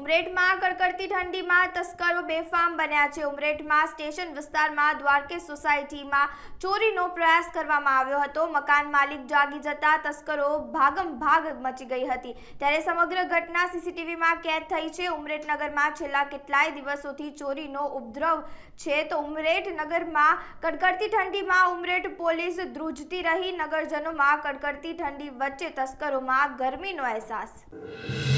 ઉમરેટમાં કડકડતી ઠંડીમાં તસ્કરો બેફામ બન્યા છે ઉમરેટમાં સ્ટેશન વિસ્તારમાં દ્વારકે સોસાયટીમાં ચોરીનો પ્રયાસ કરવામાં આવ્યો હતો મકાન માલિક જાગી જતાં તસ્કરો ભાગમ ભાગ મચી ગઈ હતી ત્યારે સમગ્ર ઘટના સીસીટીવીમાં કેદ થઈ છે ઉમરેટ નગરમાં છેલ્લા કેટલાય દિવસોથી ચોરીનો ઉપદ્રવ છે તો ઉમરેટ નગરમાં કડકડતી ઠંડીમાં ઉમરેટ પોલીસ દૃજ્ધતી રહી નગરજનોમાં કડકડતી ઠંડી વચ્ચે તસ્કરોમાં ગરમીનો અહેસાસ